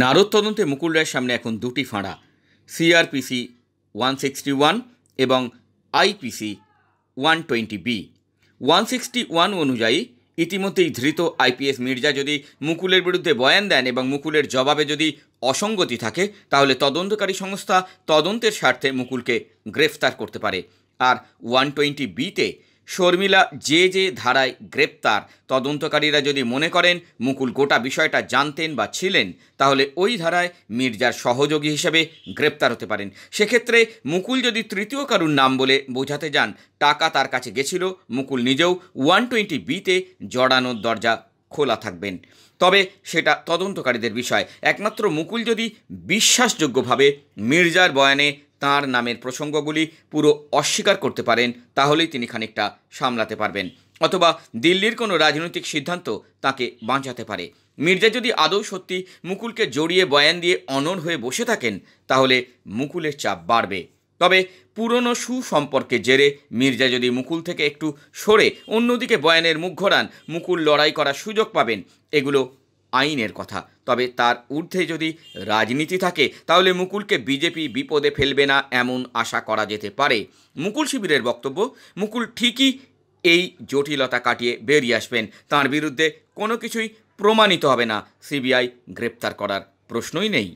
নারদ তদন্তে মুকুল রায়ের সামনে এখন দুটি ফাঁড়া সিআরপিসি ওয়ান সিক্সটি ওয়ান এবং IPC one twenty B one sixty one অনুযায়ী ইতিমধ্যেই ধৃত আইপিএস মির্জা যদি মুকুলের বিরুদ্ধে বয়ান দেন এবং মুকুলের জবাবে যদি অসঙ্গতি থাকে তাহলে তদন্তকারী সংস্থা তদন্তের স্বার্থে মুকুলকে গ্রেফতার করতে পারে আর ওয়ান টোয়েন্টি বিতে শর্মিলা যে যে ধারায় গ্রেপ্তার তদন্তকারীরা যদি মনে করেন মুকুল গোটা বিষয়টা জানতেন বা ছিলেন তাহলে ওই ধারায় মির্জার সহযোগী হিসেবে গ্রেপ্তার হতে পারেন সেক্ষেত্রে মুকুল যদি তৃতীয় কারুর নাম বলে বোঝাতে যান টাকা তার কাছে গেছিল মুকুল নিজেও ওয়ান টোয়েন্টি বিতে জড়ানোর দরজা খোলা থাকবেন তবে সেটা তদন্তকারীদের বিষয় একমাত্র মুকুল যদি বিশ্বাসযোগ্যভাবে মির্জার বয়ানে তার নামের প্রসঙ্গগুলি পুরো অস্বীকার করতে পারেন তাহলেই তিনি খানিকটা সামলাতে পারবেন অথবা দিল্লির কোনো রাজনৈতিক সিদ্ধান্ত তাকে বাঁচাতে পারে মির্জা যদি আদৌ সত্যি মুকুলকে জড়িয়ে বয়ান দিয়ে অনর হয়ে বসে থাকেন তাহলে মুকুলের চাপ বাড়বে তবে পুরনো সুসম্পর্কে জেরে মির্জা যদি মুকুল থেকে একটু সরে অন্যদিকে বয়ানের মুখ ঘোরান মুকুল লড়াই করার সুযোগ পাবেন এগুলো আইনের কথা তবে তার ঊর্ধ্বে যদি রাজনীতি থাকে তাহলে মুকুলকে বিজেপি বিপদে ফেলবে না এমন আশা করা যেতে পারে মুকুল শিবিরের বক্তব্য মুকুল ঠিকই এই জটিলতা কাটিয়ে বেরিয়ে আসবেন তার বিরুদ্ধে কোনো কিছুই প্রমাণিত হবে না সিবিআই গ্রেপ্তার করার প্রশ্নই নেই